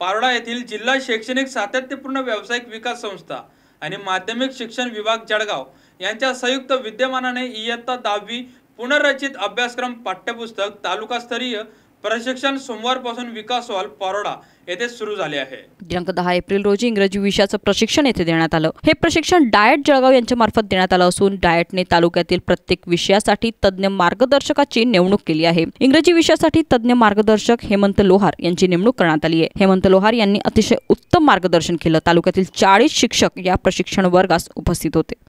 पारोडा येथील जिल्हा शैक्षणिक सातत्यपूर्ण व्यावसायिक विकास संस्था आणि माध्यमिक शिक्षण विभाग जळगाव यांच्या संयुक्त विद्यमानाने इयत्ता दहावी पुनर्रचित अभ्यासक्रम पाठ्यपुस्तक तालुकास्तरीय प्रशिक्षण सोमवारपासून विकास हॉल पारोडा येथे सुरू झाले आहे दिनांक दहा एप्रिल रोजी इंग्रजी विषयाचं प्रशिक्षण येथे देण्यात आलं हे प्रशिक्षण डायट जळगाव यांच्या मार्फत देण्यात आलं असून डायटने तालुक्यातील प्रत्येक विषयासाठी तज्ज्ञ मार्गदर्शकाची नेमणूक केली आहे इंग्रजी विषयासाठी तज्ज्ञ मार्गदर्शक हेमंत लोहार यांची नेमणूक करण्यात आली आहे हेमंत लोहार यांनी अतिशय उत्तम मार्गदर्शन केलं तालुक्यातील चाळीस शिक्षक या प्रशिक्षण वर्गास उपस्थित होते